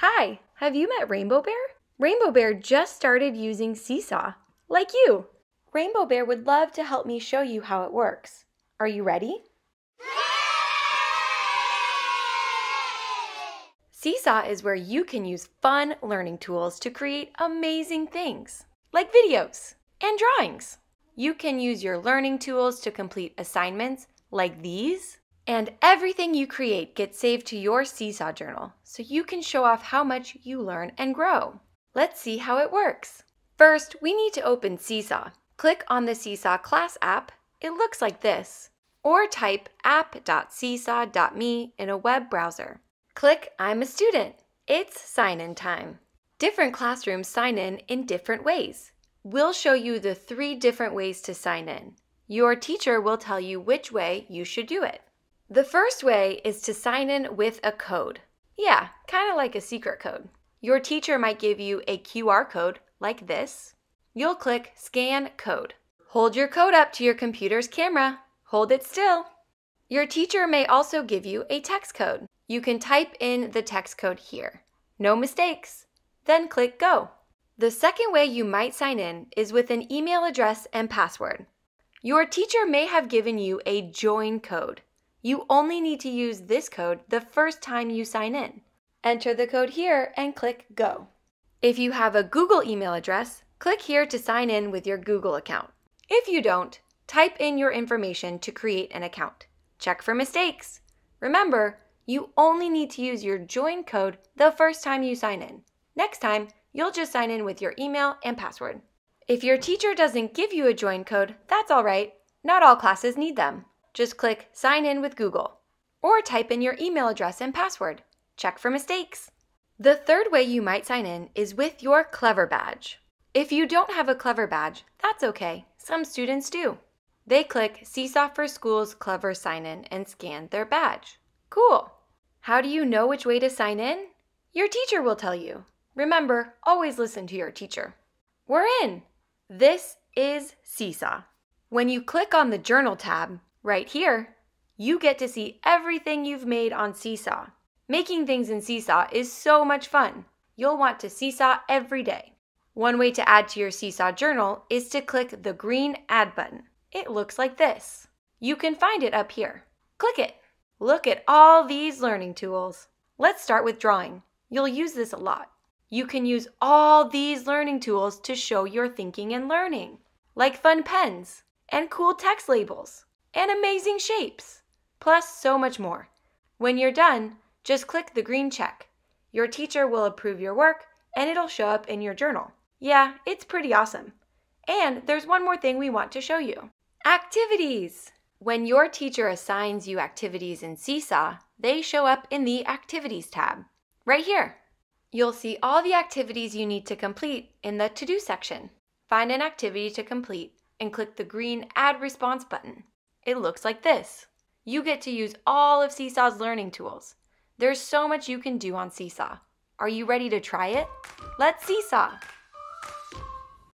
Hi, have you met Rainbow Bear? Rainbow Bear just started using Seesaw, like you. Rainbow Bear would love to help me show you how it works. Are you ready? Seesaw is where you can use fun learning tools to create amazing things, like videos and drawings. You can use your learning tools to complete assignments like these and everything you create gets saved to your Seesaw journal so you can show off how much you learn and grow. Let's see how it works. First, we need to open Seesaw. Click on the Seesaw class app. It looks like this. Or type app.seesaw.me in a web browser. Click I'm a student. It's sign in time. Different classrooms sign in in different ways. We'll show you the three different ways to sign in. Your teacher will tell you which way you should do it. The first way is to sign in with a code. Yeah, kind of like a secret code. Your teacher might give you a QR code like this. You'll click Scan Code. Hold your code up to your computer's camera. Hold it still. Your teacher may also give you a text code. You can type in the text code here. No mistakes. Then click Go. The second way you might sign in is with an email address and password. Your teacher may have given you a join code. You only need to use this code the first time you sign in. Enter the code here and click Go. If you have a Google email address, click here to sign in with your Google account. If you don't, type in your information to create an account. Check for mistakes. Remember, you only need to use your join code the first time you sign in. Next time, you'll just sign in with your email and password. If your teacher doesn't give you a join code, that's all right. Not all classes need them. Just click Sign in with Google or type in your email address and password. Check for mistakes. The third way you might sign in is with your Clever Badge. If you don't have a Clever Badge, that's okay. Some students do. They click Seesaw for Schools Clever Sign In and scan their badge. Cool. How do you know which way to sign in? Your teacher will tell you. Remember, always listen to your teacher. We're in. This is Seesaw. When you click on the Journal tab, Right here, you get to see everything you've made on Seesaw. Making things in Seesaw is so much fun. You'll want to Seesaw every day. One way to add to your Seesaw journal is to click the green Add button. It looks like this. You can find it up here. Click it. Look at all these learning tools. Let's start with drawing. You'll use this a lot. You can use all these learning tools to show your thinking and learning, like fun pens and cool text labels and amazing shapes, plus so much more. When you're done, just click the green check. Your teacher will approve your work and it'll show up in your journal. Yeah, it's pretty awesome. And there's one more thing we want to show you. Activities! When your teacher assigns you activities in Seesaw, they show up in the Activities tab, right here. You'll see all the activities you need to complete in the To Do section. Find an activity to complete and click the green Add Response button. It looks like this. You get to use all of Seesaw's learning tools. There's so much you can do on Seesaw. Are you ready to try it? Let's Seesaw!